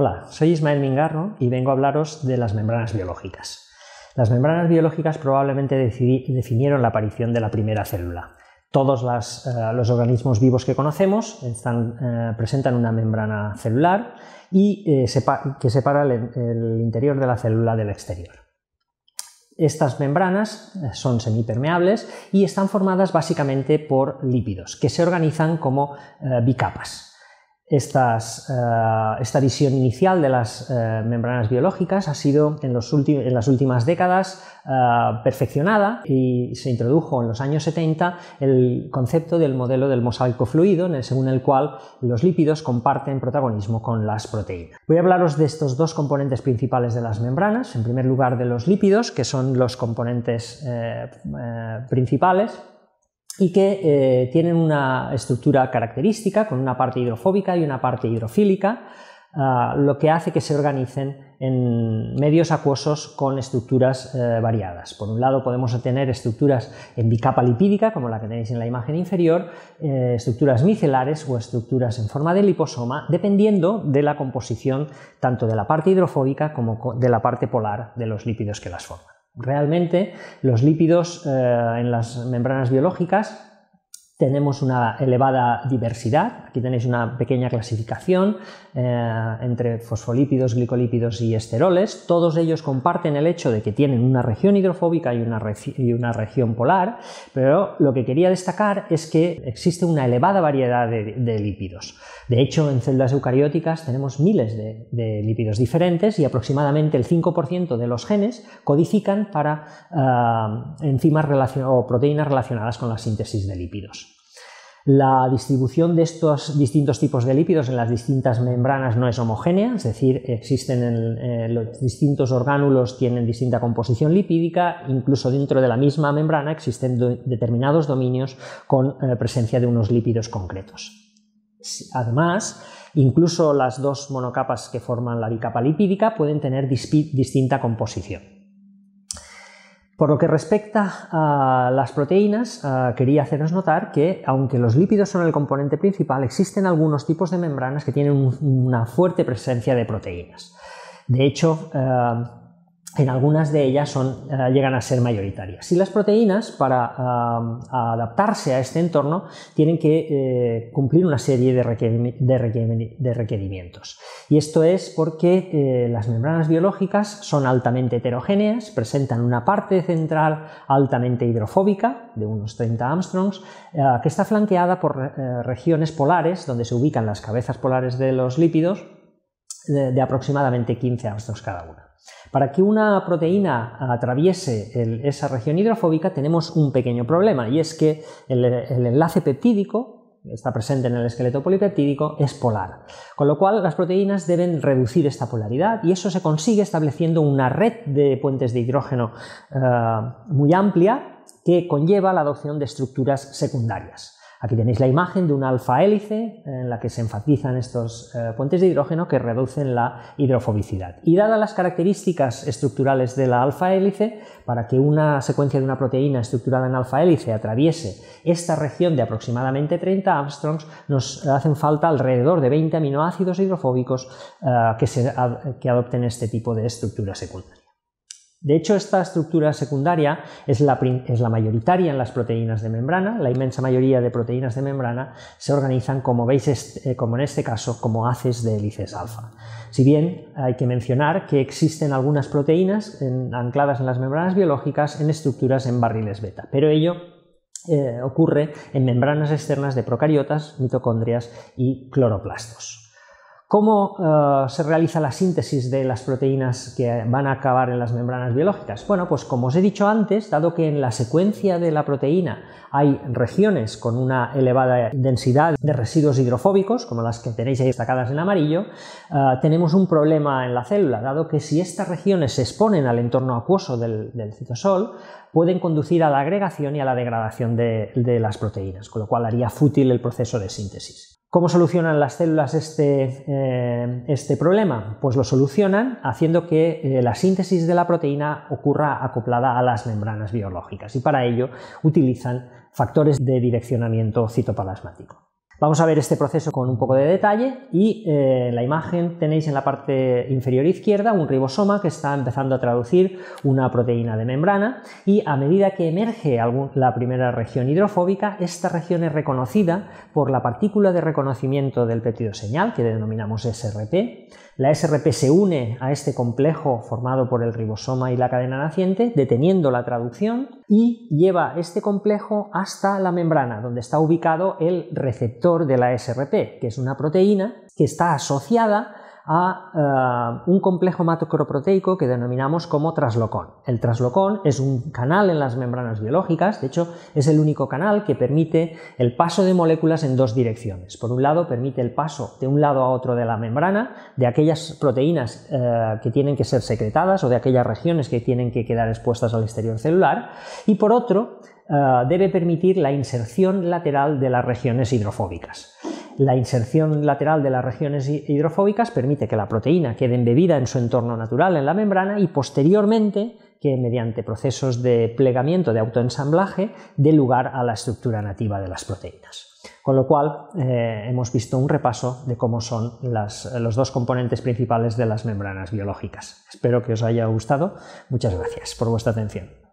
Hola, soy Ismael Mingarro y vengo a hablaros de las membranas biológicas. Las membranas biológicas probablemente definieron la aparición de la primera célula. Todos eh, los organismos vivos que conocemos eh, presentan una membrana celular y, eh, que separa el interior de la célula del exterior. Estas membranas son semipermeables y están formadas básicamente por lípidos que se organizan como bicapas. Eh, esta visión inicial de las eh, membranas biológicas ha sido en, las últimas décadas eh, perfeccionada y se introdujo en los años 70 el concepto del modelo del mosaico fluido, en el, según el cual los lípidos comparten protagonismo con las proteínas. Voy a hablaros de estos dos componentes principales de las membranas. En primer lugar, de los lípidos, que son los componentes principales y que eh, tienen una estructura característica con una parte hidrofóbica y una parte hidrofílica, ah, lo que hace que se organicen en medios acuosos con estructuras eh, variadas. Por un lado podemos tener estructuras en bicapa lipídica, como la que tenéis en la imagen inferior, eh, estructuras micelares o estructuras en forma de liposoma, dependiendo de la composición tanto de la parte hidrofóbica como de la parte polar de los lípidos que las forman. Realmente los lípidos eh, en las membranas biológicas tenemos una elevada diversidad, aquí tenéis una pequeña clasificación eh, entre fosfolípidos, glicolípidos y esteroles. Todos ellos comparten el hecho de que tienen una región hidrofóbica y una, región polar, pero lo que quería destacar es que existe una elevada variedad de, lípidos. De hecho, en celdas eucarióticas tenemos miles de, lípidos diferentes y aproximadamente el 5% de los genes codifican para eh, enzimas o proteínas relacionadas con la síntesis de lípidos. La distribución de estos distintos tipos de lípidos en las distintas membranas no es homogénea, es decir, existen en, eh, los distintos orgánulos tienen distinta composición lipídica, incluso dentro de la misma membrana existen determinados dominios con eh, presencia de unos lípidos concretos. Además, incluso las dos monocapas que forman la bicapa lipídica pueden tener distinta composición. Por lo que respecta a las proteínas, ah, quería hacernos notar que, aunque los lípidos son el componente principal, existen algunos tipos de membranas que tienen una fuerte presencia de proteínas. De hecho, ah, en algunas de ellas eh, llegan a ser mayoritarias. Y las proteínas, para adaptarse a este entorno, tienen que eh, cumplir una serie de, requerimientos. Y esto es porque eh, las membranas biológicas son altamente heterogéneas, presentan una parte central altamente hidrofóbica, de unos 30 armstrongs, que está flanqueada por regiones polares, donde se ubican las cabezas polares de los lípidos, de, aproximadamente 15 armstrongs cada una. Para que una proteína atraviese esa región hidrofóbica tenemos un pequeño problema y es que el, enlace peptídico está presente en el esqueleto polipeptídico es polar. Con lo cual las proteínas deben reducir esta polaridad y eso se consigue estableciendo una red de puentes de hidrógeno eh, muy amplia que conlleva la adopción de estructuras secundarias. Aquí tenéis la imagen de una alfa hélice en la que se enfatizan estos eh, puentes de hidrógeno que reducen la hidrofobicidad. Y dadas las características estructurales de la alfa hélice, para que una secuencia de una proteína estructurada en alfa hélice atraviese esta región de aproximadamente 30 armstrongs, nos hacen falta alrededor de 20 aminoácidos hidrofóbicos eh, que, que adopten este tipo de estructuras secundaria. De hecho, esta estructura secundaria es la, mayoritaria en las proteínas de membrana. La inmensa mayoría de proteínas de membrana se organizan, como veis, eh, como en este caso, como haces de hélices alfa. Si bien hay que mencionar que existen algunas proteínas ancladas en las membranas biológicas en estructuras en barriles beta, pero ello eh, ocurre en membranas externas de procariotas, mitocondrias y cloroplastos. ¿Cómo eh, se realiza la síntesis de las proteínas que van a acabar en las membranas biológicas? Bueno, pues como os he dicho antes, dado que en la secuencia de la proteína hay regiones con una elevada densidad de residuos hidrofóbicos, como las que tenéis ahí destacadas en amarillo, eh, tenemos un problema en la célula, dado que si estas regiones se exponen al entorno acuoso del, citosol, pueden conducir a la agregación y a la degradación de las proteínas, con lo cual haría fútil el proceso de síntesis. ¿Cómo solucionan las células este, eh, este, problema? Pues lo solucionan haciendo que eh, la síntesis de la proteína ocurra acoplada a las membranas biológicas y para ello utilizan factores de direccionamiento citoplasmático. Vamos a ver este proceso con un poco de detalle y eh, la imagen tenéis en la parte inferior izquierda un ribosoma que está empezando a traducir una proteína de membrana y a medida que emerge la primera región hidrofóbica, esta región es reconocida por la partícula de reconocimiento del péptido señal que denominamos SRP. La SRP se une a este complejo formado por el ribosoma y la cadena naciente, deteniendo la traducción y lleva este complejo hasta la membrana, donde está ubicado el receptor de la SRP, que es una proteína que está asociada a eh, un complejo macroproteico que denominamos como traslocón. El traslocón es un canal en las membranas biológicas, de hecho es el único canal que permite el paso de moléculas en dos direcciones. Por un lado permite el paso de un lado a otro de la membrana de aquellas proteínas eh, que tienen que ser secretadas o de aquellas regiones que tienen que quedar expuestas al exterior celular y por otro eh, debe permitir la inserción lateral de las regiones hidrofóbicas. La inserción lateral de las regiones hidrofóbicas permite que la proteína quede embebida en su entorno natural en la membrana y posteriormente que mediante procesos de plegamiento, de autoensamblaje, dé lugar a la estructura nativa de las proteínas. Con lo cual eh, hemos visto un repaso de cómo son los dos componentes principales de las membranas biológicas. Espero que os haya gustado. Muchas gracias por vuestra atención.